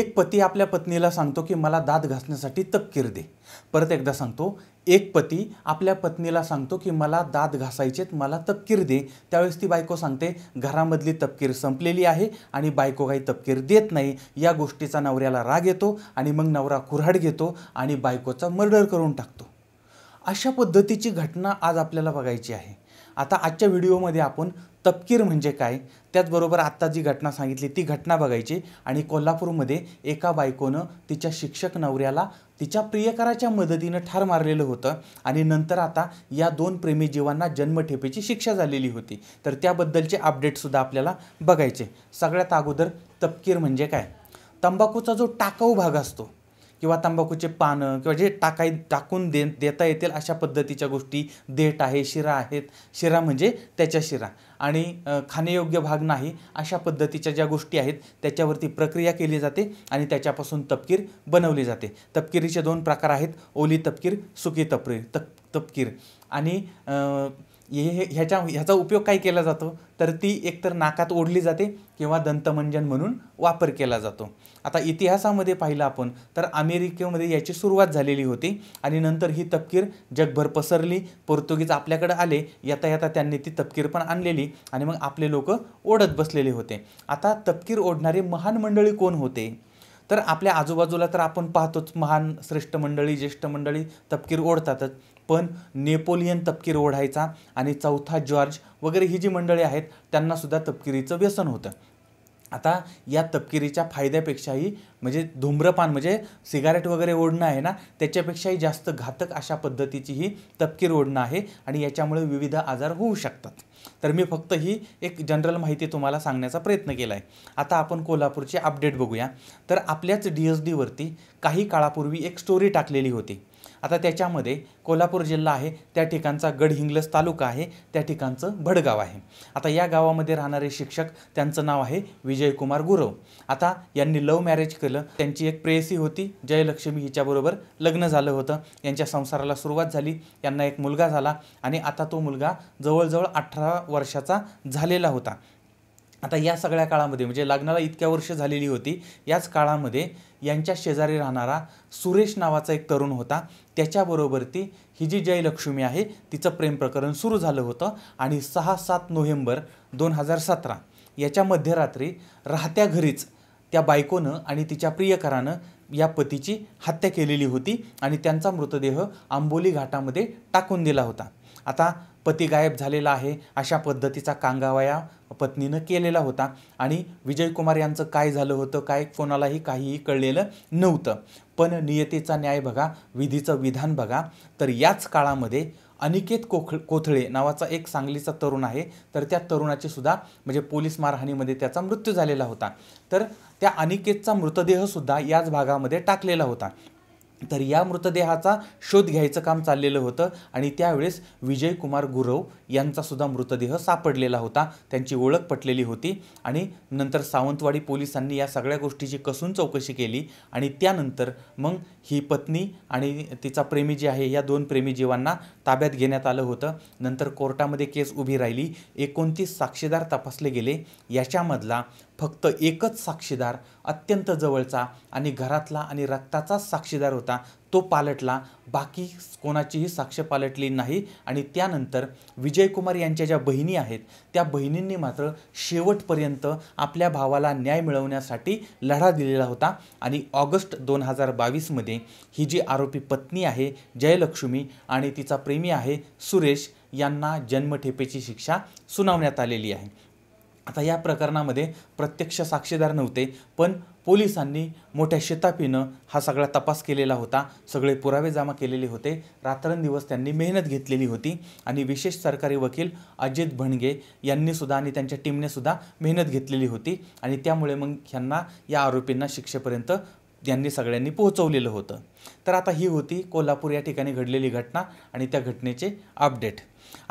एक पती आपल्या पत्नीला सांगतो की मला दात घासण्यासाठी तपकीर दे परत एकदा सांगतो एक पती आपल्या पत्नीला सांगतो की मला दात घासायचेत मला तपकीर दे त्यावेळेस ती बायको सांगते घरामधली तपकीर संपलेली आहे आणि बायको काही तपकीर देत नाही या गोष्टीचा नवऱ्याला राग येतो आणि मग नवरा कुऱ्हाड घेतो आणि बायकोचा मर्डर करून टाकतो अशा पद्धतीची घटना आज आपल्याला बघायची आहे आता आजच्या व्हिडिओमध्ये आपण तपकीर म्हणजे काय त्याचबरोबर आत्ता जी घटना सांगितली ती घटना बघायची आणि कोल्हापूरमध्ये एका बायकोनं तिच्या शिक्षक नवऱ्याला तिच्या प्रियकराच्या मदतीनं ठार मारलेलं होतं आणि नंतर आता या दोन प्रेमी जीवांना जन्मठेपेची शिक्षा झालेली होती तर त्याबद्दलचे अपडेटसुद्धा आपल्याला बघायचे सगळ्यात अगोदर तपकीर म्हणजे काय तंबाखूचा जो टाकाऊ भाग असतो किंवा तंबाखूचे पानं किंवा जे टाकाय टाकून दे देता येतील अशा पद्धतीच्या गोष्टी देठ आहे शिरा आहेत शिरा म्हणजे त्याच्या शिरा आणि खाण्यायोग्य भाग नाही अशा पद्धतीच्या ज्या गोष्टी आहेत त्याच्यावरती प्रक्रिया केली जाते आणि त्याच्यापासून तपकीर बनवली जाते तपकिरीचे दोन प्रकार आहेत ओली तपकीर सुकी तपरी तप तपकीर आणि हे ह्याच्या ह्याचा उपयोग काय केला जातो तर ती एकतर नाकात ओढली जाते किंवा दंतमंजन म्हणून वापर केला जातो आता इतिहासामध्ये पाहिलं आपण तर अमेरिकेमध्ये याची सुरुवात झालेली होती आणि नंतर ही तपकीर जगभर पसरली पोर्तुगीज आपल्याकडे आले येता येता त्यांनी ती तपकीर पण आणलेली आणि मग आपले लोक ओढत बसलेले होते आता तपकीर ओढणारे महान मंडळी कोण होते तर आपल्या आजूबाजूला तर आपण पाहतोच महान श्रेष्ठ मंडळी ज्येष्ठ मंडळी तपकीर ओढतातच पण नेपोलियन तपकीर ओढायचा आणि चौथा जॉर्ज वगैरे ही जी मंडळी आहेत त्यांनासुद्धा तपकिरीचं व्यसन होतं आता या तपकिरीच्या फायद्यापेक्षाही म्हणजे धूम्रपान म्हणजे सिगारेट वगैरे ओढणं आहे ना त्याच्यापेक्षाही जास्त घातक अशा पद्धतीची ही तपकीर ओढणं आहे आणि याच्यामुळे विविध आजार होऊ शकतात तर मी फक्त ही एक जनरल माहिती तुम्हाला सांगण्याचा प्रयत्न केला आहे आता आपण कोल्हापूरचे अपडेट बघूया तर आपल्याच डी एस डीवरती काही काळापूर्वी एक स्टोरी टाकलेली होती आता त्याच्यामध्ये कोल्हापूर जिल्हा आहे त्या ठिकाणचा गडहिंग्लज तालुका आहे त्या ठिकाणचं भडगाव आहे आता या गावामध्ये राहणारे शिक्षक त्यांचं नाव आहे विजयकुमार गुरव आता यांनी लव्ह मॅरेज केलं त्यांची एक प्रेयसी होती जयलक्ष्मी हिच्याबरोबर लग्न झालं होतं यांच्या संसाराला सुरुवात झाली यांना एक मुलगा झाला आणि आता तो मुलगा जवळजवळ अठरा अठरा वर्षाचा झालेला होता आता या सगळ्या काळामध्ये म्हणजे लग्नाला इतक्या वर्ष झालेली होती याच काळामध्ये यांच्या शेजारी राहणारा सुरेश नावाचा एक तरुण होता त्याच्याबरोबर ती ही जी जयलक्ष्मी आहे तिचं प्रेम प्रकरण सुरू झालं होतं आणि सहा सात नोव्हेंबर दोन हजार सतरा याच्या मध्यरात्री राहत्या घरीच त्या बायकोनं आणि तिच्या प्रियकरानं या पतीची हत्या केलेली होती आणि त्यांचा मृतदेह आंबोली घाटामध्ये टाकून दिला होता आता पती गायब झालेला आहे अशा पद्धतीचा कांगावाया पत्नीनं केलेला होता आणि विजयकुमार यांचं काय झालं होतं काय कोणालाही काहीही कळलेलं नव्हतं पण नियतेचा न्याय बघा विधीचं विधान बघा तर याच काळामध्ये अनिकेत कोख कोथळे नावाचा एक सांगलीचा तरुण आहे तर त्या तरुणाची सुद्धा म्हणजे पोलीस मारहाणीमध्ये त्याचा मृत्यू झालेला होता तर त्या अनिकेतचा मृतदेहसुद्धा याच भागामध्ये टाकलेला होता तर या मृतदेहाचा शोध घ्यायचं काम चाललेलं होतं आणि त्यावेळेस विजयकुमार गुरव यांचासुद्धा मृतदेह सापडलेला होता त्यांची ओळख पटलेली होती आणि नंतर सावंतवाडी पोलिसांनी या सगळ्या गोष्टीची कसून चौकशी केली आणि त्यानंतर मग ही पत्नी आणि तिचा प्रेमी जी आहे या दोन प्रेमीजीवांना ताब्यात घेण्यात आलं होतं नंतर कोर्टामध्ये केस उभी राहिली एकोणतीस साक्षीदार तपासले गेले याच्यामधला फक्त एकच साक्षीदार अत्यंत जवळचा आणि घरातला आणि रक्ताचाच साक्षीदार होता तो पालटला बाकी कोणाचीही साक्ष पालटली नाही आणि त्यानंतर विजयकुमार यांच्या ज्या बहिणी आहेत त्या बहिणींनी मात्र शेवटपर्यंत आपल्या भावाला न्याय मिळवण्यासाठी लढा दिलेला होता आणि ऑगस्ट दोन हजार बावीसमध्ये ही जी आरोपी पत्नी आहे जयलक्ष्मी आणि तिचा प्रेमी आहे सुरेश यांना जन्मठेपेची शिक्षा सुनावण्यात आलेली आहे आता या प्रकरणामध्ये प्रत्यक्ष साक्षीदार नव्हते पण पोलिसांनी मोठ्या शेतापीनं हा सगळा तपास केलेला होता सगळे पुरावे जमा केलेले होते रात्रंदिवस त्यांनी मेहनत घेतलेली होती आणि विशेष सरकारी वकील अजित भणगे यांनीसुद्धा आणि त्यांच्या टीमनेसुद्धा मेहनत घेतलेली होती आणि त्यामुळे मग ह्यांना या आरोपींना शिक्षेपर्यंत यांनी सगळ्यांनी पोहोचवलेलं होतं तर आता ही होती कोल्हापूर या ठिकाणी घडलेली घटना आणि त्या घटनेचे अपडेट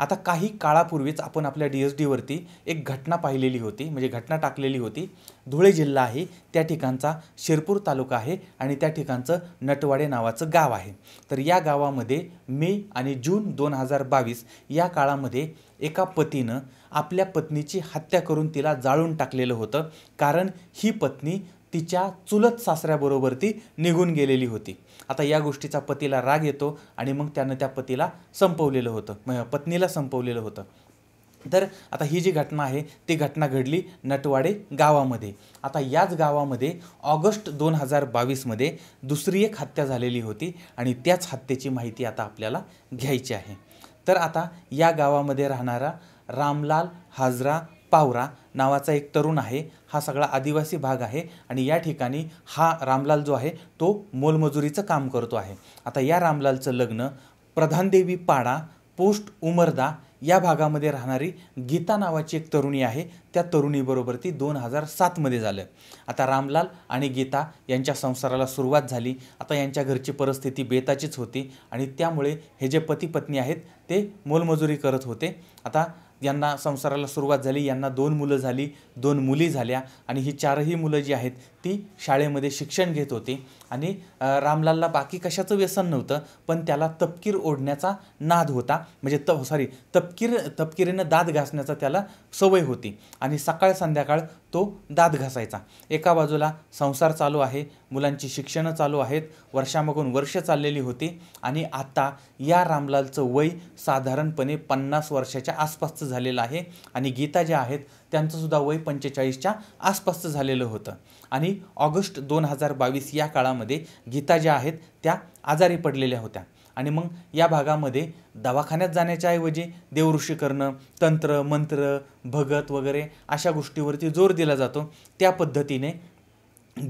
आता काही काळापूर्वीच आपण आपल्या डी एस डीवरती एक घटना पाहिलेली होती म्हणजे घटना टाकलेली होती धुळे जिल्हा आहे त्या ठिकाणचा शिरपूर तालुका आहे आणि त्या ठिकाणचं नटवाडे नावाचं गाव आहे तर या गावामध्ये मे आणि जून दोन हजार बावीस या काळामध्ये एका पतीनं आपल्या पत्नीची हत्या करून तिला जाळून टाकलेलं होतं कारण ही पत्नी तिच्या चुलत सासऱ्याबरोबर ती निघून गेलेली होती आता या गोष्टीचा पतीला राग येतो आणि मग त्यानं त्या पतीला संपवलेलं होतं पत्नीला संपवलेलं होतं तर आता ही जी घटना आहे ती घटना घडली नटवाडे गावामध्ये आता याच गावामध्ये ऑगस्ट दोन हजार बावीसमध्ये दुसरी एक हत्या झालेली होती आणि त्याच हत्येची माहिती आता आपल्याला घ्यायची आहे तर आता या गावामध्ये राहणारा रामलाल हाजरा पावरा नावाचा एक तरुण आहे हा सगळा आदिवासी भाग आहे आणि या ठिकाणी हा रामलाल जो आहे तो मोलमजुरीचं काम करतो आहे आता या रामलालचं लग्न प्रधानदेवी पाडा पोस्ट उमरदा या भागामध्ये राहणारी गीता नावाची एक तरुणी आहे त्या तरुणीबरोबर ती दोन हजार सातमध्ये झालं आता रामलाल आणि गीता यांच्या संसाराला सुरुवात झाली आता यांच्या घरची परिस्थिती बेताचीच होती आणि त्यामुळे हे जे पती पत्नी आहेत ते मोलमजुरी करत होते आता यांना संसाराला सुरुवात झाली यांना दोन मुलं झाली दोन मुली झाल्या आणि ही चारही मुलं जी आहेत ती शाळेमध्ये शिक्षण घेत होती आणि रामलालला बाकी कशाचं व्यसन नव्हतं पण त्याला तपकीर ओढण्याचा नाद होता म्हणजे त सॉरी तपकीर तपकिरीनं दात घासण्याचा त्याला सवय होती आणि सकाळ संध्याकाळ तो दात घासायचा एका बाजूला संसार चालू आहे मुलांची शिक्षणं चालू आहेत वर्षामागून वर्ष चाललेली होती आणि आता या रामलालचं वय साधारणपणे पन्नास वर्षाच्या आसपासचं झालेलं आहे आणि गीता ज्या आहेत त्यांचंसुद्धा वय पंचेचाळीसच्या आसपासचं झालेलं होतं आणि ऑगस्ट दोन हजार बावीस या काळामध्ये गीता ज्या आहेत त्या आजारी पडलेल्या होत्या आणि मग या भागामध्ये दवाखान्यात जाण्याच्या ऐवजी देवऋषी करणं तंत्र मंत्र भगत वगैरे अशा गोष्टीवरती जोर दिला जातो त्या पद्धतीने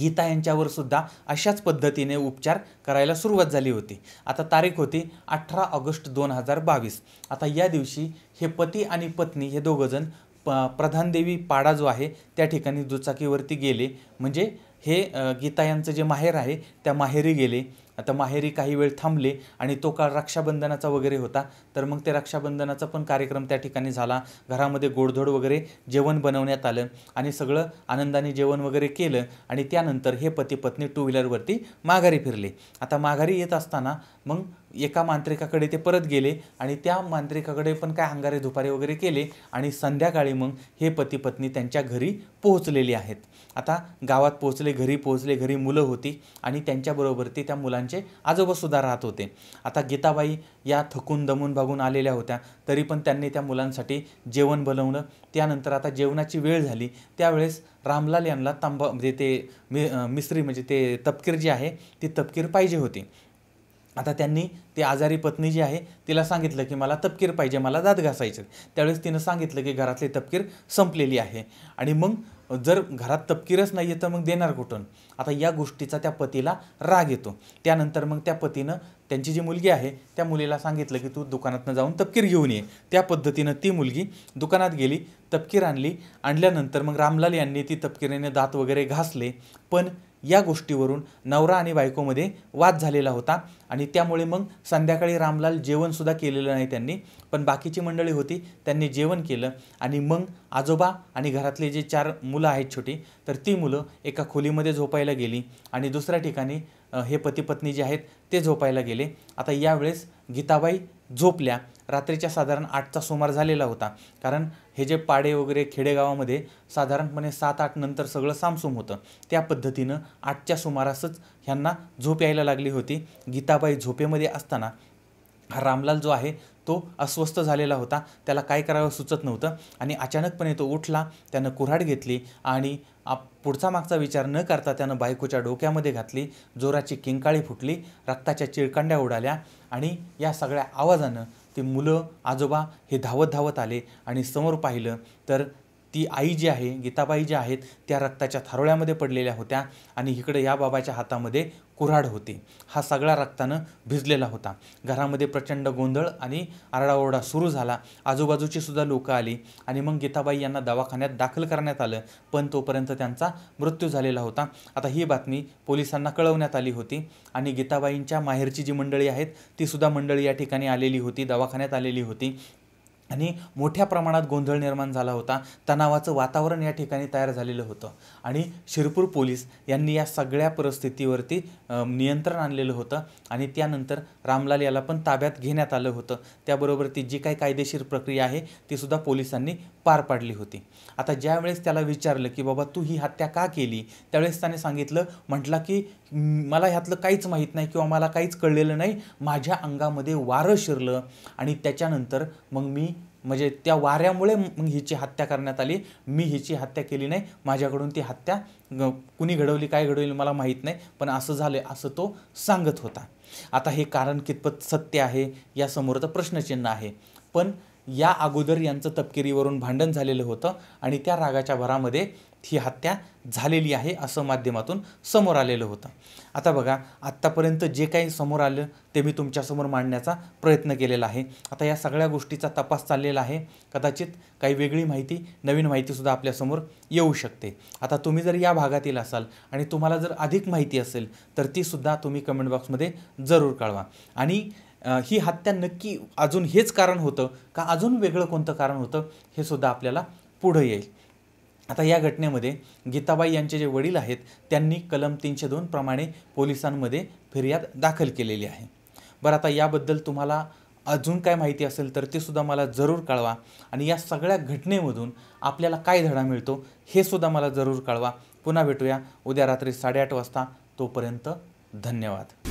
गीता यांच्यावर सुद्धा अशाच पद्धतीने उपचार करायला सुरुवात झाली होती आता तारीख होती अठरा ऑगस्ट दोन हजार बावीस आता या दिवशी हे पती आणि पत्नी हे दोघंजण प प्रधानदेवी पाडा जो आहे त्या ठिकाणी दुचाकीवरती गेले म्हणजे हे गीता यांचं जे माहेर आहे त्या माहेरी गेले आता माहेरी काही वेळ थांबले आणि तो काळ रक्षाबंधनाचा वगैरे होता तर मग ते रक्षाबंधनाचा पण कार्यक्रम त्या ठिकाणी झाला घरामध्ये गोडधोड वगैरे जेवण बनवण्यात आलं आणि सगळं आनंदाने जेवण वगैरे केलं आणि त्यानंतर हे पती पत्नी टू व्हीलरवरती माघारी फिरले आता माघारी येत असताना मग एका मांत्रिकाकडे ते परत गेले आणि त्या मांत्रिकाकडे पण काय अंगारे दुपारे वगैरे केले आणि संध्याकाळी मग हे पती पत्नी त्यांच्या घरी पोहोचलेली आहेत आता गावात पोहोचले घरी पोहोचले घरी मुलं होती आणि त्यांच्याबरोबर ते त्या मुलांचे आजोबासुद्धा राहत होते आता गीताबाई या थकून दमून भागून आलेल्या होत्या तरी पण त्यांनी त्या मुलांसाठी जेवण बनवणं त्यानंतर आता जेवणाची वेळ झाली त्यावेळेस रामलाल यांना तांबा म्हणजे ते मिसरी म्हणजे ते तपकीर जी आहे ती तपकीर पाहिजे होती आता त्यांनी ती आजारी पत्नी जी आहे तिला सांगितलं की मला तपकीर पाहिजे मला दात घासायचे त्यावेळेस तिनं सांगितलं की घरातली तपकीर संपलेली आहे आणि मग जर घरात तपकीरच नाही आहे तर मग देणार कुठून आता या गोष्टीचा त्या पतीला राग येतो त्यानंतर मग त्या पतीनं त्यांची जी मुलगी आहे त्या मुलीला सांगितलं की तू दुकानातनं जाऊन तपकीर घेऊन ये त्या पद्धतीनं ती मुलगी दुकानात गेली तपकीर आणली आणल्यानंतर मग रामलाल यांनी ती तपकिरीने दात वगैरे घासले पण या गोष्टीवरून नवरा आणि बायकोमध्ये वाद झालेला होता आणि त्यामुळे मग संध्याकाळी रामलाल जेवणसुद्धा केलेलं नाही त्यांनी पण बाकीची मंडळी होती त्यांनी जेवण केलं आणि मग आजोबा आणि घरातले जे चार मुलं आहेत छोटी तर ती मुलं एका खोलीमध्ये झोपायला गेली आणि दुसऱ्या ठिकाणी हे पतीपत्नी जे आहेत ते झोपायला गेले आता यावेळेस गीताबाई झोपल्या रात्रीच्या साधारण आठचा सुमार झालेला होता कारण हे जे पाडे वगैरे खेडेगावामध्ये साधारणपणे सात आठ नंतर सगळं सामसूम होतं त्या पद्धतीनं आठच्या सुमारासच ह्यांना झोप यायला लागली होती गीताबाई झोपेमध्ये असताना हा रामलाल जो आहे तो अस्वस्थ झालेला होता त्याला काय करावं सुचत नव्हतं आणि अचानकपणे तो उठला त्यानं कुऱ्हाड घेतली आणि आप पुढचा मागचा विचार न करता त्यानं बायकोच्या डोक्यामध्ये घातली जोराची किंकाळी फुटली रक्ताच्या चिळकांड्या उडाल्या आणि या सगळ्या आवाजानं ती मुलं आजोबा हे धावत धावत आले आणि समोर पाहिलं तर ती आई जी आहे गीताबाई ज्या आहेत त्या रक्ताच्या थारोळ्यामध्ये पडलेल्या होत्या आणि इकडे या बाबाच्या हातामध्ये कुऱ्हाड होती हा सगळा रक्तानं भिजलेला होता घरामध्ये प्रचंड गोंधळ आणि आरडाओरडा सुरू झाला आजूबाजूची सुद्धा लोकं आली आणि मग गीताबाई यांना दवाखान्यात दाखल करण्यात आलं पण तोपर्यंत त्यांचा मृत्यू झालेला होता आता ही बातमी पोलिसांना कळवण्यात आली होती आणि गीताबाईंच्या माहेरची जी मंडळी आहेत ती सुद्धा मंडळी या ठिकाणी आलेली होती दवाखान्यात आलेली होती आणि मोठ्या प्रमाणात गोंधळ निर्माण झाला होता तणावाचं वातावरण या ठिकाणी तयार झालेलं होतं आणि शिरपूर पोलीस यांनी या सगळ्या परिस्थितीवरती नियंत्रण आणलेलं होतं आणि त्यानंतर रामलाल याला पण ताब्यात घेण्यात आलं होतं त्याबरोबर ती जी काही कायदेशीर प्रक्रिया आहे तीसुद्धा पोलिसांनी पार पाडली होती आता ज्यावेळेस त्याला विचारलं की बाबा तू ही हत्या का केली त्यावेळेस त्याने सांगितलं म्हटलं की मला ह्यातलं काहीच माहीत नाही किंवा मला काहीच कळलेलं नाही माझ्या अंगामध्ये वारं शिरलं आणि त्याच्यानंतर मग मी म्हणजे त्या वाऱ्यामुळे मग हिची हत्या करण्यात आली मी हिची हत्या केली नाही माझ्याकडून ती हत्या कुणी घडवली काय घडवली मला माहीत नाही पण असं झालं असं तो सांगत होता आता हे कारण कितपत सत्य आहे यासमोर तर प्रश्नचिन्ह आहे पण या अगोदर यांचं तपकिरीवरून भांडण झालेलं होतं आणि त्या रागाच्या भरामध्ये ही हत्या झालेली आहे असं माध्यमातून समोर आलेलं होतं आता बघा आत्तापर्यंत जे काही समोर आलं ते मी तुमच्यासमोर मांडण्याचा प्रयत्न केलेला आहे आता या सगळ्या गोष्टीचा तपास चाललेला आहे कदाचित काही वेगळी माहिती नवीन माहितीसुद्धा आपल्यासमोर येऊ शकते आता तुम्ही जर या भागातील असाल आणि तुम्हाला जर अधिक माहिती असेल तर तीसुद्धा तुम्ही कमेंट बॉक्समध्ये जरूर कळवा आणि ही हत्या नक्की अजून हेच कारण होतं का अजून वेगळं कोणतं कारण होतं हे सुद्धा आपल्याला पुढं येईल आता या घटनेमध्ये गीताबाई यांचे जे वडील आहेत त्यांनी कलम तीनशे दोन प्रमाणे पोलिसांमध्ये फिर्याद दाखल केलेली आहे बरं आता याबद्दल तुम्हाला अजून काय माहिती असेल तर ते सुद्धा मला जरूर कळवा आणि या सगळ्या घटनेमधून आपल्याला काय धडा मिळतो हे सुद्धा मला जरूर कळवा पुन्हा भेटूया उद्या रात्री साडेआठ वाजता तोपर्यंत धन्यवाद